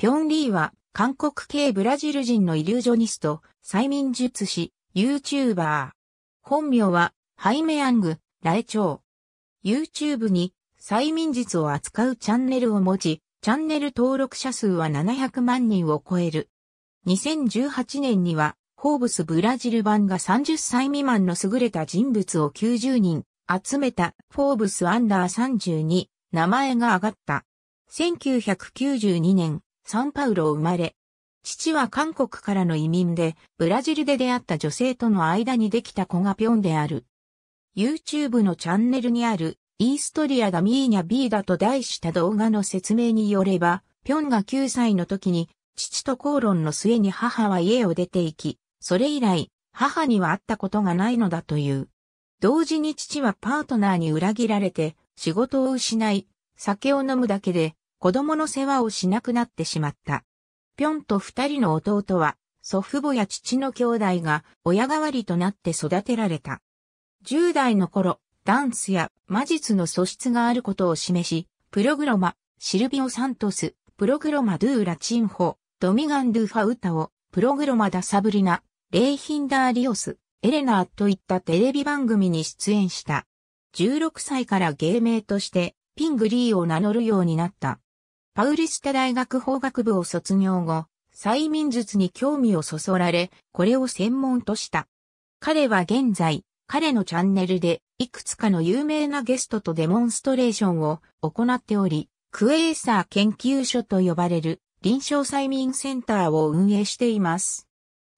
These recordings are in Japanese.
ピョン・リーは、韓国系ブラジル人のイリュージョニスト、催眠術師、YouTuber。本名は、ハイメアング、ライチョウ。YouTube に、催眠術を扱うチャンネルを持ち、チャンネル登録者数は700万人を超える。2018年には、ホーブスブラジル版が30歳未満の優れた人物を90人集めたフォーブスアンダー32名前が挙がった。1992年、サンパウロ生まれ、父は韓国からの移民で、ブラジルで出会った女性との間にできた子がぴょんである。YouTube のチャンネルにある、イーストリアダミーニャビーダと題した動画の説明によれば、ぴょんが9歳の時に、父と口論の末に母は家を出て行き、それ以来、母には会ったことがないのだという。同時に父はパートナーに裏切られて、仕事を失い、酒を飲むだけで、子供の世話をしなくなってしまった。ぴょんと二人の弟は、祖父母や父の兄弟が親代わりとなって育てられた。10代の頃、ダンスや魔術の素質があることを示し、プログロマ、シルビオ・サントス、プログロマ・ドゥーラ・チンホ、ドミガン・ドゥ・ファウタオ、プログロマ・ダ・サブリナ、レイヒンダー・リオス、エレナーといったテレビ番組に出演した。16歳から芸名として、ピングリーを名乗るようになった。パウリスタ大学法学部を卒業後、催眠術に興味をそそられ、これを専門とした。彼は現在、彼のチャンネルで、いくつかの有名なゲストとデモンストレーションを行っており、クエーサー研究所と呼ばれる臨床催眠センターを運営しています。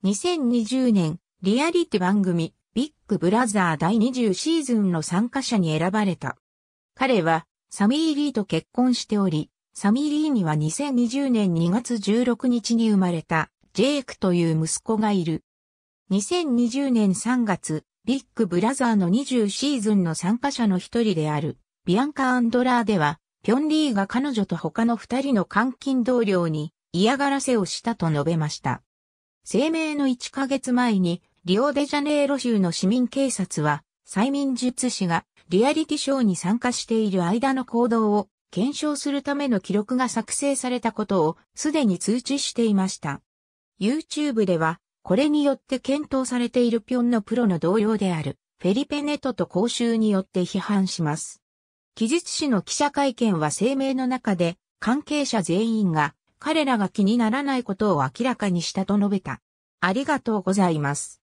2020年、リアリティ番組、ビッグブラザー第20シーズンの参加者に選ばれた。彼は、サミー・リーと結婚しており、サミー・リーには2020年2月16日に生まれたジェイクという息子がいる。2020年3月、ビッグブラザーの20シーズンの参加者の一人であるビアンカ・アンドラーでは、ピョンリーが彼女と他の二人の監禁同僚に嫌がらせをしたと述べました。声明の1ヶ月前に、リオデジャネイロ州の市民警察は、催眠術師がリアリティショーに参加している間の行動を検証するための記録が作成されたことをすでに通知していました。YouTube では、これによって検討されているピョンのプロの同僚である、フェリペネトと講習によって批判します。記述誌の記者会見は声明の中で、関係者全員が、彼らが気にならないことを明らかにしたと述べた。ありがとうございます。